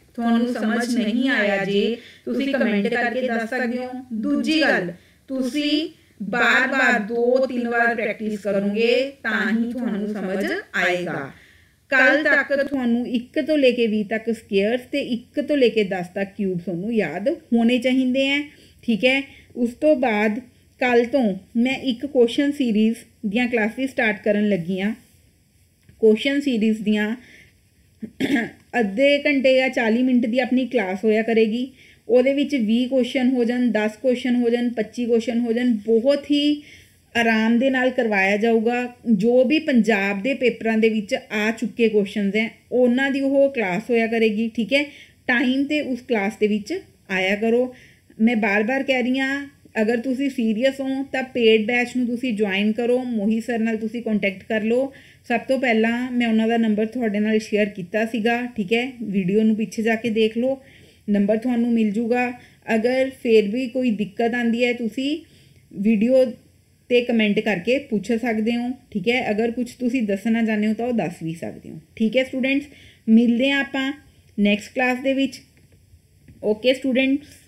ਤੁਹਾਨੂੰ ਸਮਝ ਨਹੀਂ ਆਇਆ ਜੇ ਤੁਸੀਂ ਕਮੈਂਟ ਕਰਕੇ ਦੱਸ ਸਕਦੇ ਹੋ ਦੂਜੀ ਗੱਲ ਤੁਸੀਂ ਬਾਰ-ਬਾਰ ਦੋ ਤਿੰਨ ਵਾਰ ਪ੍ਰੈਕਟਿਸ ਕਰੋਗੇ ਤਾਂ ਹੀ ਤੁਹਾਨੂੰ ਸਮਝ ਆਏਗਾ ਕੱਲ ਤੱਕ ਤੁਹਾਨੂੰ 1 ਤੋਂ ਲੈ ਕੇ 20 ਤੱਕ ਸਕੁਅਰਸ ਤੇ 1 ਤੋਂ ਲੈ ਕੇ 10 ਤੱਕ ਕਿਊਬਸ ਨੂੰ ਯਾਦ ਹੋਣੇ ਚਾਹੀਦੇ ਆ ਠੀਕ ਹੈ ਉਸ ਤੋਂ ਬਾਅਦ ਕੱਲ ਤੋਂ ਮੈਂ ਇੱਕ ਕੁਐਸਚਨ ਸੀਰੀਜ਼ ਦੀਆਂ ਕਲਾਸਿਸ ਸਟਾਰਟ ਕਰਨ ਲੱਗੀ ਆ ਕੁਐਸਚਨ ਸੀਰੀਜ਼ ਦੀਆਂ ਅੱਧੇ ਘੰਟੇ ਜਾਂ 40 ਮਿੰਟ ਦੀ ਆਪਣੀ ਕਲਾਸ ਹੋਇਆ ਕਰੇਗੀ ਉਹਦੇ ਵਿੱਚ 20 ਕੁਐਸਚਨ ਹੋ ਜਾਣ 10 ਕੁਐਸਚਨ ਹੋ ਜਾਣ 25 ਕੁਐਸਚਨ ਹੋ ਜਾਣ ਬਹੁਤ ਹੀ ਆਰਾਮ ਦੇ ਨਾਲ ਕਰਵਾਇਆ ਜਾਊਗਾ ਜੋ ਵੀ ਪੰਜਾਬ ਦੇ ਪੇਪਰਾਂ ਦੇ ਵਿੱਚ ਆ ਚੁੱਕੇ ਕੁਐਸਚਨਸ ਹੈ ਉਹਨਾਂ ਦੀ ਉਹ ਕਲਾਸ ਹੋਇਆ ਕਰੇਗੀ ਠੀਕ ਹੈ ਟਾਈਮ ਤੇ ਉਸ ਕਲਾਸ ਦੇ ਵਿੱਚ ਆਇਆ ਕਰੋ ਮੈਂ ਬਾਰ-ਬਾਰ ਕਹਿ ਰਹੀ ਹਾਂ ਅਗਰ ਤੁਸੀਂ ਸੀਰੀਅਸ ਹੋ ਤਾਂ ਪੇਡ ਬੈਚ ਨੂੰ ਤੁਸੀਂ ਜੁਆਇਨ ਕਰੋ ਮੋਹੀ ਸਰ ਨਾਲ ਤੁਸੀਂ ਕੰਟੈਕਟ ਕਰ ਲਓ ਸਭ ਤੋਂ ਪਹਿਲਾਂ ਮੈਂ ਉਹਨਾਂ ਦਾ ਨੰਬਰ ਤੁਹਾਡੇ ਨਾਲ ਸ਼ੇਅਰ ਕੀਤਾ ਸੀਗਾ ਠੀਕ ਹੈ ਵੀਡੀਓ ਨੂੰ ਪਿੱਛੇ ਜਾ ਕੇ ਦੇਖ ਲਓ ਨੰਬਰ ਤੁਹਾਨੂੰ ਮਿਲ ਜੂਗਾ ਅਗਰ ਫੇਰ ਵੀ ਕੋਈ ਦਿੱਕਤ ਆਂਦੀ ਹੈ ਤੁਸੀਂ ਵੀਡੀਓ ਤੇ ਕਮੈਂਟ ਕਰਕੇ ਪੁੱਛ ਸਕਦੇ ਹੋ ਠੀਕ ਹੈ ਅਗਰ ਕੁਝ ਤੁਸੀਂ ਦੱਸਣਾ ਚਾਹੁੰਦੇ ਹੋ ਤਾਂ ਉਹ ਦੱਸ ਵੀ ਸਕਦੇ ਹੋ ਠੀਕ ਹੈ ਸਟੂਡੈਂਟਸ ਮਿਲਦੇ ਆਪਾਂ ਨੈਕਸਟ ਕਲਾਸ ਦੇ ਵਿੱਚ ਓਕੇ ਸਟੂਡੈਂਟਸ